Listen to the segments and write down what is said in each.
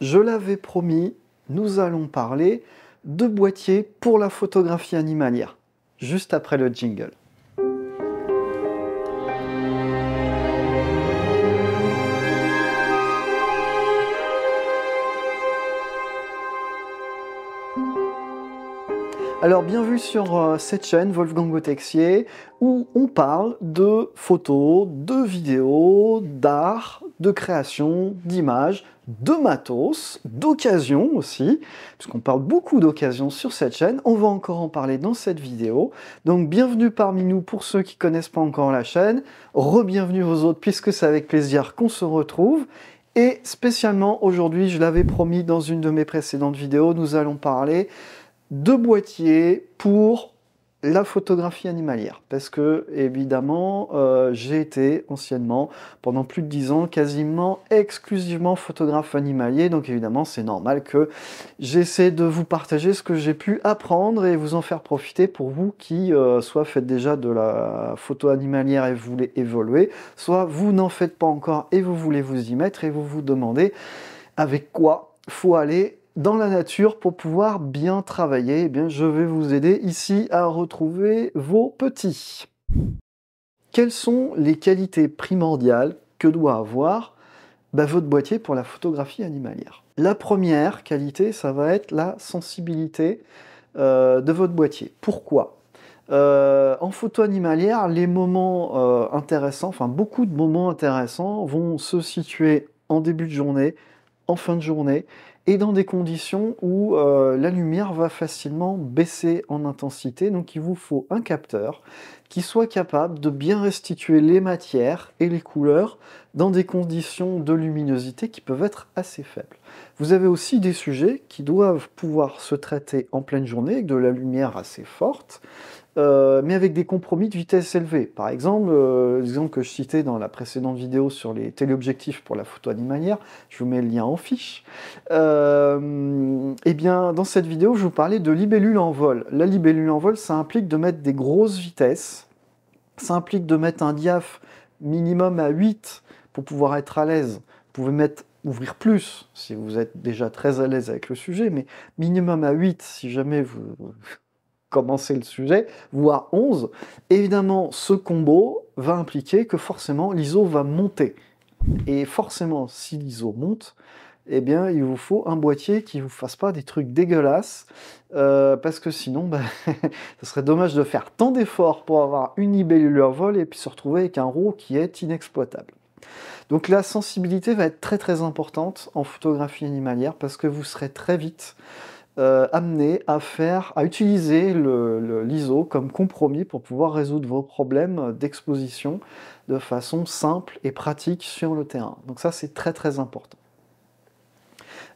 je l'avais promis, nous allons parler de boîtiers pour la photographie animalière, juste après le jingle. Alors bienvenue sur euh, cette chaîne Wolfgang Texier où on parle de photos, de vidéos, d'art, de création, d'images, de matos, d'occasion aussi, puisqu'on parle beaucoup d'occasion sur cette chaîne, on va encore en parler dans cette vidéo. Donc bienvenue parmi nous pour ceux qui connaissent pas encore la chaîne, Rebienvenue aux autres puisque c'est avec plaisir qu'on se retrouve. Et spécialement aujourd'hui, je l'avais promis dans une de mes précédentes vidéos, nous allons parler de boîtiers pour la photographie animalière, parce que évidemment, euh, j'ai été anciennement, pendant plus de dix ans, quasiment exclusivement photographe animalier, donc évidemment, c'est normal que j'essaie de vous partager ce que j'ai pu apprendre et vous en faire profiter pour vous qui euh, soit faites déjà de la photo animalière et voulez évoluer, soit vous n'en faites pas encore et vous voulez vous y mettre et vous vous demandez avec quoi faut aller dans la nature pour pouvoir bien travailler, eh bien, je vais vous aider ici à retrouver vos petits. Quelles sont les qualités primordiales que doit avoir bah, votre boîtier pour la photographie animalière La première qualité, ça va être la sensibilité euh, de votre boîtier. Pourquoi euh, en photo animalière, les moments euh, intéressants, enfin beaucoup de moments intéressants vont se situer en début de journée, en fin de journée et dans des conditions où euh, la lumière va facilement baisser en intensité. Donc il vous faut un capteur qui soit capable de bien restituer les matières et les couleurs dans des conditions de luminosité qui peuvent être assez faibles. Vous avez aussi des sujets qui doivent pouvoir se traiter en pleine journée avec de la lumière assez forte euh, mais avec des compromis de vitesse élevée. Par exemple, euh, l'exemple que je citais dans la précédente vidéo sur les téléobjectifs pour la photo animalière, je vous mets le lien en fiche. Euh, eh bien, dans cette vidéo, je vous parlais de libellule en vol. La libellule en vol, ça implique de mettre des grosses vitesses, ça implique de mettre un diaph minimum à 8 pour pouvoir être à l'aise. Vous pouvez mettre ouvrir plus si vous êtes déjà très à l'aise avec le sujet, mais minimum à 8 si jamais vous, commencer le sujet, voire 11, évidemment, ce combo va impliquer que forcément l'ISO va monter. Et forcément, si l'ISO monte, eh bien, il vous faut un boîtier qui ne vous fasse pas des trucs dégueulasses, euh, parce que sinon, ce bah, serait dommage de faire tant d'efforts pour avoir une ibelluleur vol et puis se retrouver avec un roue qui est inexploitable. Donc la sensibilité va être très très importante en photographie animalière parce que vous serez très vite euh, amener à faire, à utiliser l'ISO comme compromis pour pouvoir résoudre vos problèmes d'exposition de façon simple et pratique sur le terrain. Donc ça, c'est très très important.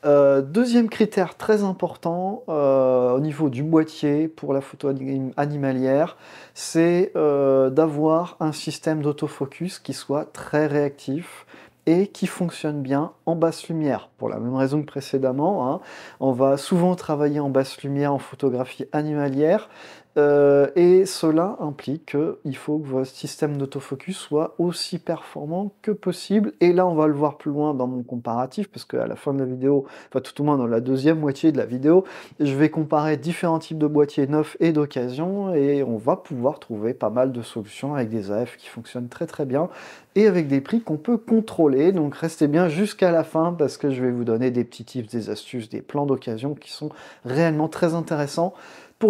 Euh, deuxième critère très important euh, au niveau du boîtier pour la photo animalière, c'est d'avoir un système d'autofocus qui soit très réactif, et qui fonctionne bien en basse lumière. Pour la même raison que précédemment, hein, on va souvent travailler en basse lumière en photographie animalière, euh, et cela implique qu'il faut que votre système d'autofocus soit aussi performant que possible. Et là, on va le voir plus loin dans mon comparatif, parce qu'à la fin de la vidéo, enfin tout au moins dans la deuxième moitié de la vidéo, je vais comparer différents types de boîtiers neufs et d'occasion, et on va pouvoir trouver pas mal de solutions avec des AF qui fonctionnent très très bien, et avec des prix qu'on peut contrôler. Donc restez bien jusqu'à la fin, parce que je vais vous donner des petits tips, des astuces, des plans d'occasion qui sont réellement très intéressants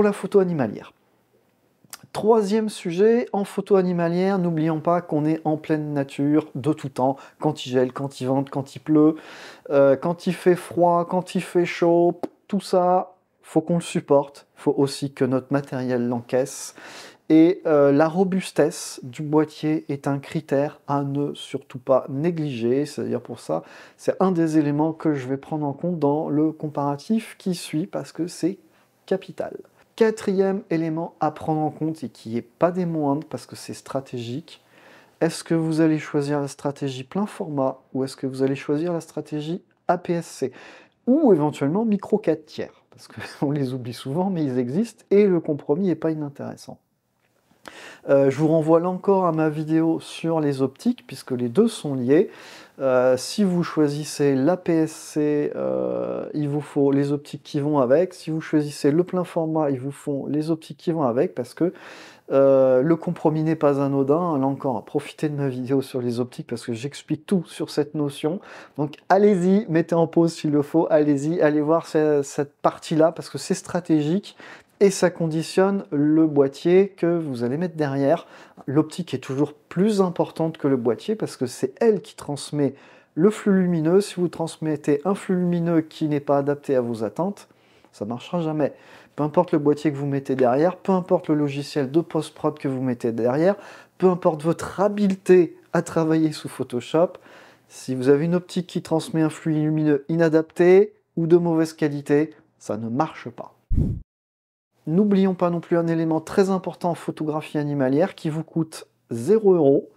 la photo animalière. Troisième sujet, en photo animalière, n'oublions pas qu'on est en pleine nature de tout temps, quand il gèle, quand il vente, quand il pleut, euh, quand il fait froid, quand il fait chaud, tout ça, faut qu'on le supporte, faut aussi que notre matériel l'encaisse. Et euh, la robustesse du boîtier est un critère à ne surtout pas négliger, c'est-à-dire pour ça, c'est un des éléments que je vais prendre en compte dans le comparatif qui suit parce que c'est capital. Quatrième élément à prendre en compte et qui n'est pas des moindres parce que c'est stratégique, est-ce que vous allez choisir la stratégie plein format ou est-ce que vous allez choisir la stratégie APSC ou éventuellement micro 4 tiers Parce qu'on les oublie souvent, mais ils existent et le compromis n'est pas inintéressant. Euh, je vous renvoie là encore à ma vidéo sur les optiques, puisque les deux sont liés. Euh, si vous choisissez la PSC, euh, il vous faut les optiques qui vont avec. Si vous choisissez le plein format, il vous faut les optiques qui vont avec, parce que le compromis n'est pas anodin. Là encore, profitez de ma vidéo sur les optiques, parce que j'explique tout sur cette notion. Donc allez-y, mettez en pause s'il le faut, allez-y, allez voir cette partie-là, parce que c'est stratégique, et ça conditionne le boîtier que vous allez mettre derrière. L'optique est toujours plus importante que le boîtier parce que c'est elle qui transmet le flux lumineux. Si vous transmettez un flux lumineux qui n'est pas adapté à vos attentes, ça ne marchera jamais. Peu importe le boîtier que vous mettez derrière, peu importe le logiciel de post-prod que vous mettez derrière, peu importe votre habileté à travailler sous Photoshop, si vous avez une optique qui transmet un flux lumineux inadapté ou de mauvaise qualité, ça ne marche pas. N'oublions pas non plus un élément très important en photographie animalière qui vous coûte 0 euros.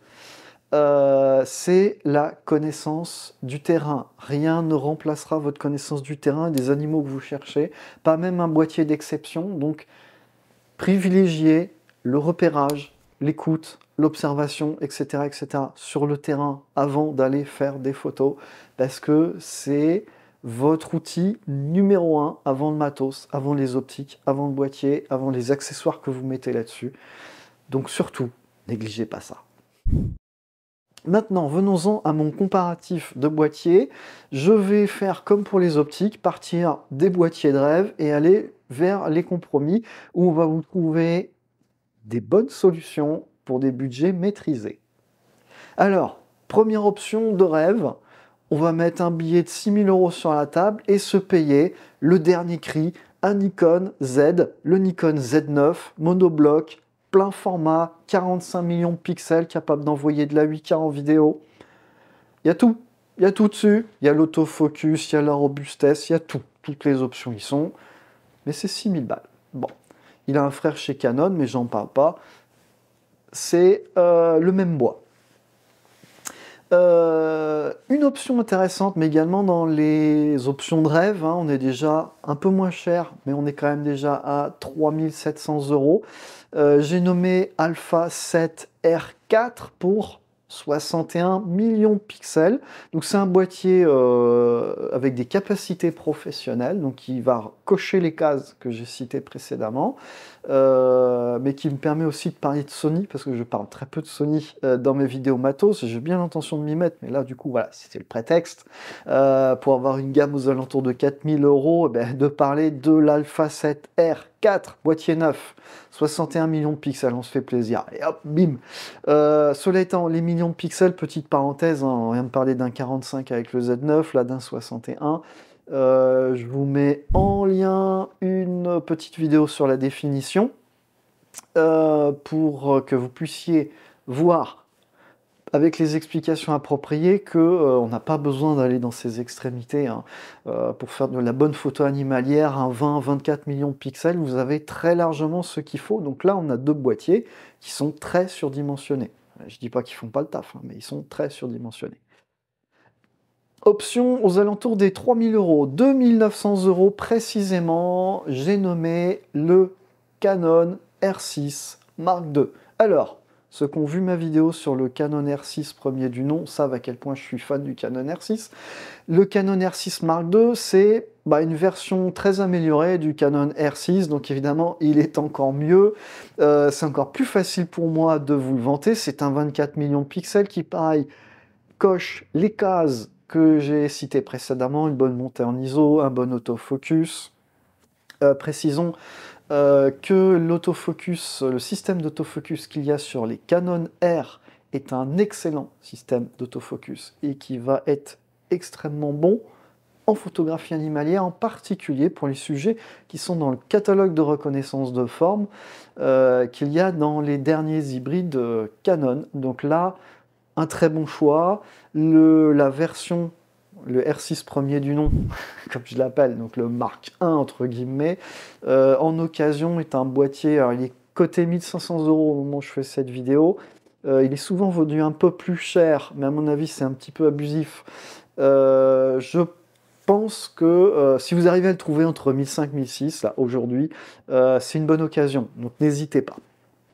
Euh, c'est la connaissance du terrain. Rien ne remplacera votre connaissance du terrain et des animaux que vous cherchez, pas même un boîtier d'exception. Donc, privilégiez le repérage, l'écoute, l'observation, etc., etc., sur le terrain avant d'aller faire des photos, parce que c'est votre outil numéro un avant le matos, avant les optiques, avant le boîtier, avant les accessoires que vous mettez là-dessus. Donc surtout, négligez pas ça. Maintenant, venons-en à mon comparatif de boîtier. Je vais faire comme pour les optiques, partir des boîtiers de rêve et aller vers les compromis où on va vous trouver des bonnes solutions pour des budgets maîtrisés. Alors, première option de rêve, on va mettre un billet de 6000 euros sur la table et se payer le dernier cri, un Nikon Z, le Nikon Z9, monobloc, plein format, 45 millions de pixels, capable d'envoyer de la 8K en vidéo. Il y a tout. Il y a tout dessus. Il y a l'autofocus, il y a la robustesse, il y a tout. Toutes les options y sont. Mais c'est 6000 balles. Bon. Il a un frère chez Canon, mais j'en parle pas. C'est euh, le même bois. Euh, une option intéressante, mais également dans les options de rêve, hein, on est déjà un peu moins cher, mais on est quand même déjà à 3700 euros. Euh, j'ai nommé Alpha 7 R4 pour 61 millions de pixels. Donc c'est un boîtier euh, avec des capacités professionnelles, donc qui va cocher les cases que j'ai citées précédemment, euh, mais qui me permet aussi de parler de Sony, parce que je parle très peu de Sony euh, dans mes vidéos matos, j'ai bien l'intention de m'y mettre, mais là du coup voilà, c'était le prétexte. pour avoir une gamme aux alentours de 4000 euros, eh ben, de parler de l'Alpha 7R 4, boîtier 9, 61 millions de pixels, on se fait plaisir. Et hop, bim Cela euh, étant, les millions de pixels, petite parenthèse, hein, on vient de parler d'un 45 avec le Z9, là d'un 61. Euh, je vous mets en lien une petite vidéo sur la définition euh, pour que vous puissiez voir avec les explications appropriées que euh, on n'a pas besoin d'aller dans ces extrémités hein. euh, pour faire de la bonne photo animalière un 20 24 millions de pixels vous avez très largement ce qu'il faut donc là on a deux boîtiers qui sont très surdimensionnés je dis pas qu'ils font pas le taf hein, mais ils sont très surdimensionnés Option aux alentours des 3000 euros, 2900 euros précisément, j'ai nommé le Canon R6 Mark II. Alors, ceux qui ont vu ma vidéo sur le Canon R6 premier du nom savent à quel point je suis fan du Canon R6. Le Canon R6 Mark II, c'est bah, une version très améliorée du Canon R6, donc évidemment il est encore mieux, euh, c'est encore plus facile pour moi de vous le vanter, c'est un 24 millions de pixels qui pareil coche les cases que j'ai citées précédemment, une bonne montée en ISO, un bon autofocus. Euh, précisons euh, que l'autofocus, le système d'autofocus qu'il y a sur les Canon R est un excellent système d'autofocus et qui va être extrêmement bon en photographie animalière, en particulier pour les sujets qui sont dans le catalogue de reconnaissance de forme euh, qu'il y a dans les derniers hybrides euh, Canon. Donc là, un très bon choix. la version le R6 premier du nom, comme je l'appelle, donc le Mark 1 entre guillemets, euh, en occasion est un boîtier, alors il est coté 1500 euros au moment où je fais cette vidéo, euh, il est souvent vendu un peu plus cher, mais à mon avis c'est un petit peu abusif. Euh, je pense que si vous arrivez à le trouver entre 1500 et 1600, là aujourd'hui, c'est une bonne occasion, donc n'hésitez pas.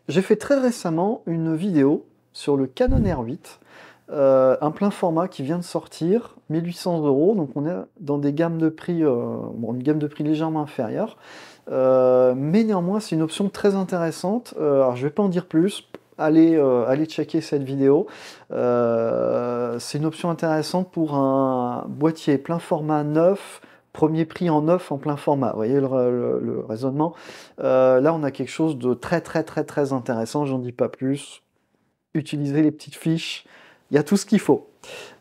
J'ai fait très récemment une vidéo sur le Canon R8, euh, un plein format qui vient de sortir, 1800 euros. Donc on est dans des gammes de prix, euh, une gamme de prix légèrement inférieure. Euh, mais néanmoins, c'est une option très intéressante. alors je ne vais pas en dire plus. Allez, checker cette vidéo. c'est une option intéressante pour un boîtier plein format neuf premier prix en neuf en plein format. Vous voyez le, raisonnement Là, on a quelque chose de très, très, très, très intéressant. J'en dis pas plus. Utilisez les petites fiches. Il y a tout ce qu'il faut.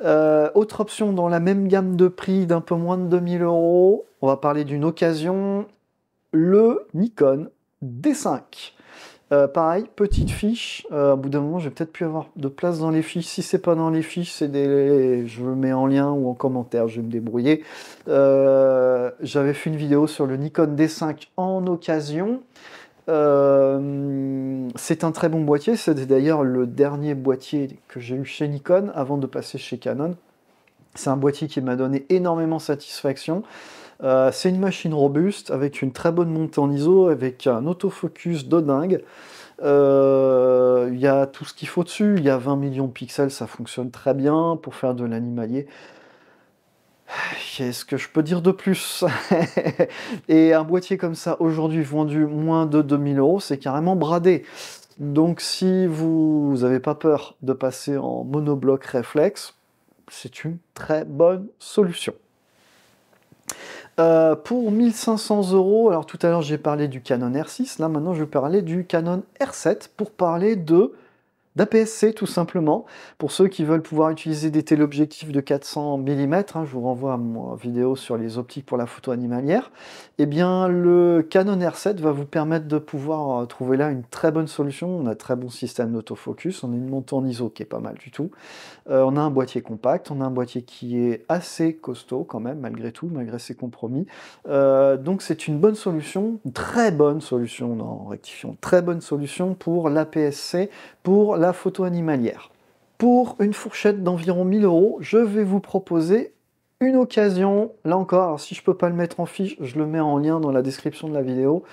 Euh, autre option dans la même gamme de prix d'un peu moins de 2000 euros, on va parler d'une occasion, le Nikon D5. Euh, pareil, petite fiche. Euh, au bout d'un moment, je vais peut-être pu avoir de place dans les fiches. Si c'est pas dans les fiches, c'est des. Je le mets en lien ou en commentaire. Je vais me débrouiller. J'avais fait une vidéo sur le Nikon D5 en occasion. Euh, c'est un très bon boîtier, c'est d'ailleurs le dernier boîtier que j'ai eu chez Nikon avant de passer chez Canon. C'est un boîtier qui m'a donné énormément satisfaction. Euh, c'est une machine robuste avec une très bonne montée en ISO, avec un autofocus de dingue. Euh, il y a tout ce qu'il faut dessus, il y a 20 millions de pixels, ça fonctionne très bien pour faire de l'animalier. Qu'est-ce que je peux dire de plus Et un boîtier comme ça, aujourd'hui vendu moins de 2000 euros, c'est carrément bradé. Donc si vous n'avez pas peur de passer en monobloc réflexe, c'est une très bonne solution. Euh, pour 1500 euros, alors tout à l'heure j'ai parlé du Canon R6, là maintenant je vais parler du Canon R7 pour parler de d'APS-C tout simplement. Pour ceux qui veulent pouvoir utiliser des téléobjectifs de 400 mm, hein, je vous renvoie à ma vidéo sur les optiques pour la photo animalière, et eh bien le Canon R7 va vous permettre de pouvoir euh, trouver là une très bonne solution. On a un très bon système d'autofocus, on a une montée en ISO qui est pas mal du tout. Euh, on a un boîtier compact, on a un boîtier qui est assez costaud quand même, malgré tout, malgré ses compromis. Euh, donc c'est une bonne solution, très bonne solution, dans rectifiant, très bonne solution pour l'APS-C, pour photo animalière. Pour une fourchette d'environ 1000 euros, je vais vous proposer une occasion, là encore, si je peux pas le mettre en fiche, je le mets en lien dans la description de la vidéo,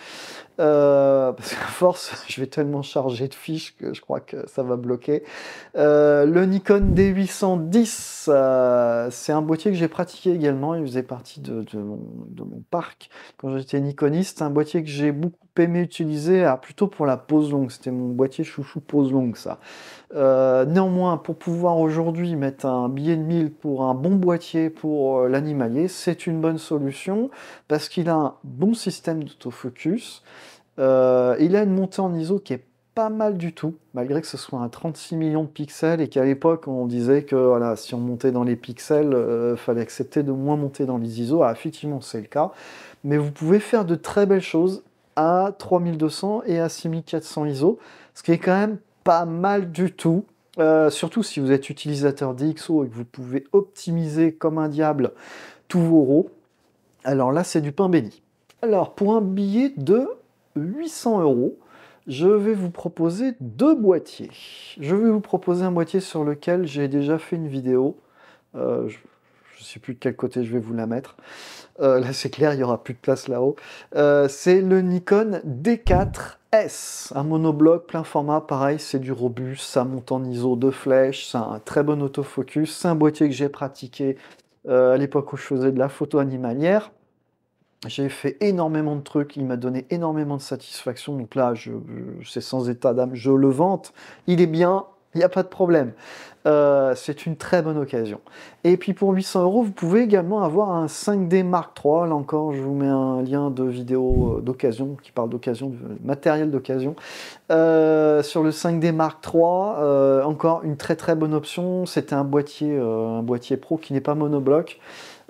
euh, parce qu'à force, je vais tellement charger de fiches que je crois que ça va bloquer. Euh, le Nikon D810, euh, c'est un boîtier que j'ai pratiqué également, il faisait partie de, mon, parc quand j'étais Nikoniste, un boîtier que j'ai beaucoup aimé utiliser, alors ah, plutôt pour la pose longue, c'était mon boîtier chouchou pose longue ça. Euh, néanmoins, pour pouvoir aujourd'hui mettre un billet de 1000 pour un bon boîtier pour l'animalier, c'est une bonne solution parce qu'il a un bon système d'autofocus. Euh, il a une montée en ISO qui est pas mal du tout, malgré que ce soit un 36 millions de pixels et qu'à l'époque on disait que voilà, si on montait dans les pixels, il euh, fallait accepter de moins monter dans les ISO. Ah, effectivement, c'est le cas. Mais vous pouvez faire de très belles choses à 3200 et à 6400 ISO, ce qui est quand même pas mal du tout. Euh, surtout si vous êtes utilisateur d'XO et que vous pouvez optimiser comme un diable tous vos RAW. Alors là, c'est du pain béni. Alors, pour un billet de 800 euros, je vais vous proposer deux boîtiers. Je vais vous proposer un boîtier sur lequel j'ai déjà fait une vidéo. Euh, je ne sais plus de quel côté je vais vous la mettre. Euh, là, c'est clair, il y aura plus de place là-haut. Euh, c'est le Nikon D4S, un monobloc plein format. Pareil, c'est du robuste, ça monte en ISO de flèches, c'est un très bon autofocus. C'est un boîtier que j'ai pratiqué à l'époque où je faisais de la photo animalière. J'ai fait énormément de trucs, il m'a donné énormément de satisfaction. Donc là, c'est sans état d'âme, je le vante. Il est bien, il n'y a pas de problème. Euh, c'est une très bonne occasion. Et puis pour 800 euros, vous pouvez également avoir un 5D Mark III. Là encore, je vous mets un lien de vidéo euh, d'occasion qui parle d'occasion, de matériel d'occasion. Euh, sur le 5D Mark III, encore une très très bonne option. C'était un boîtier, un boîtier pro qui n'est pas monobloc.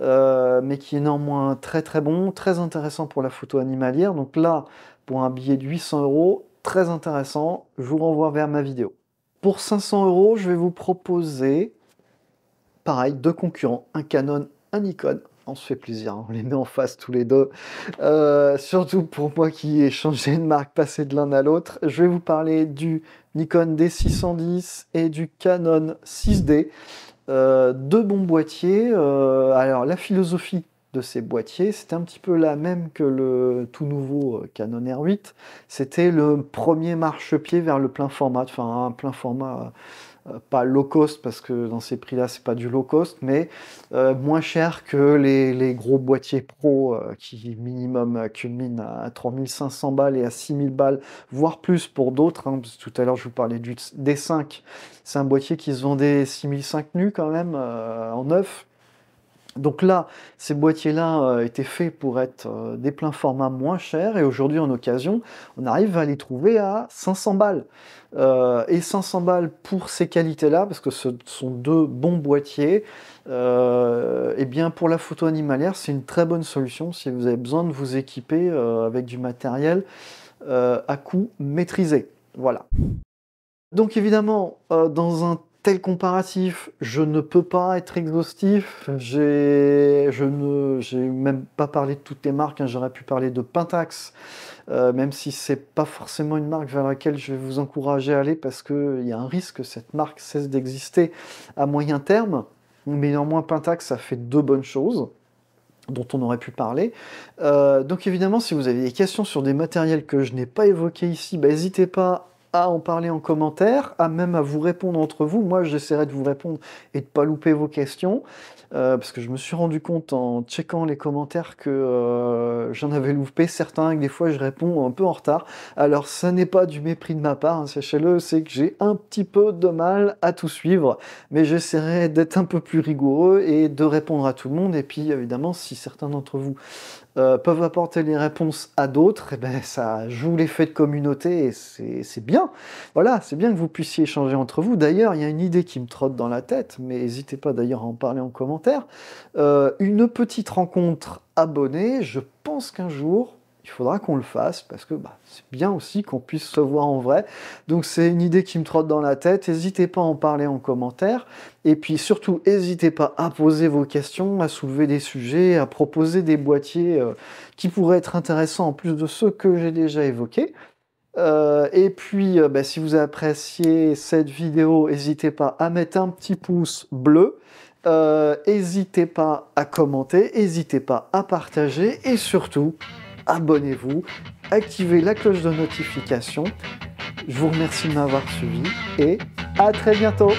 Euh, mais qui est néanmoins très très bon, très intéressant pour la photo animalière. Donc là, pour un billet de 800 euros, très intéressant, je vous renvoie vers ma vidéo. Pour 500 euros, je vais vous proposer, pareil, deux concurrents, un Canon, un Nikon. On se fait plaisir, hein, on les met en face tous les deux. Euh, surtout pour moi qui ai changé de marque, passé de l'un à l'autre. Je vais vous parler du Nikon D610 et du Canon 6D. Euh, deux bons boîtiers. Euh, alors, la philosophie de ces boîtiers, c'était un petit peu la même que le tout nouveau euh, Canon R8. C'était le premier marchepied vers le plein format, enfin un plein format euh, pas low cost parce que dans ces prix-là c'est pas du low cost, mais euh, moins cher que les, gros boîtiers pro euh, qui minimum culminent à 3500 balles et à 6000 balles, voire plus pour d'autres. Hein, tout à l'heure je vous parlais du D5, c'est un boîtier qui se vendait 6500 nus quand même en neuf. Donc là, ces boîtiers-là euh, étaient faits pour être euh, des pleins formats moins chers et aujourd'hui en occasion, on arrive à les trouver à 500 balles. Euh, et 500 balles pour ces qualités-là, parce que ce sont deux bons boîtiers, et eh bien pour la photo animalière, c'est une très bonne solution si vous avez besoin de vous équiper avec du matériel à coût maîtrisé. Voilà. Donc évidemment, dans un tel comparatif, je ne peux pas être exhaustif. J'ai, je ne, j'ai même pas parlé de toutes les marques. Hein. J'aurais pu parler de Pentax, euh, même si c'est pas forcément une marque vers laquelle je vais vous encourager à aller parce qu'il y a un risque que cette marque cesse d'exister à moyen terme. Mais néanmoins, Pentax ça fait deux bonnes choses dont on aurait pu parler. Euh, donc évidemment, si vous avez des questions sur des matériels que je n'ai pas évoqués ici, bah, n'hésitez pas à en parler en commentaire, à même à vous répondre entre vous. Moi, j'essaierai de vous répondre et de pas louper vos questions, euh, parce que je me suis rendu compte en checkant les commentaires que euh, j'en avais loupé certains et que des fois je réponds un peu en retard. Alors, ce n'est pas du mépris de ma part, hein, sachez-le, c'est que j'ai un petit peu de mal à tout suivre, mais j'essaierai d'être un peu plus rigoureux et de répondre à tout le monde. Et puis, évidemment, si certains d'entre vous euh, peuvent apporter les réponses à d'autres, et eh ben ça joue l'effet de communauté et c'est bien. Voilà, c'est bien que vous puissiez échanger entre vous. D'ailleurs, il y a une idée qui me trotte dans la tête, mais n'hésitez pas d'ailleurs à en parler en commentaire. Euh, une petite rencontre abonnée, je pense qu'un jour, il faudra qu'on le fasse parce que bah, c'est bien aussi qu'on puisse se voir en vrai. Donc c'est une idée qui me trotte dans la tête. N'hésitez pas à en parler en commentaire. Et puis surtout, n'hésitez pas à poser vos questions, à soulever des sujets, à proposer des boîtiers euh, qui pourraient être intéressants en plus de ceux que j'ai déjà évoqués. Euh, et puis, euh, bah, si vous appréciez cette vidéo, n'hésitez pas à mettre un petit pouce bleu. N'hésitez pas à commenter, n'hésitez pas à partager et surtout, abonnez-vous, activez la cloche de notification. Je vous remercie de m'avoir suivi et à très bientôt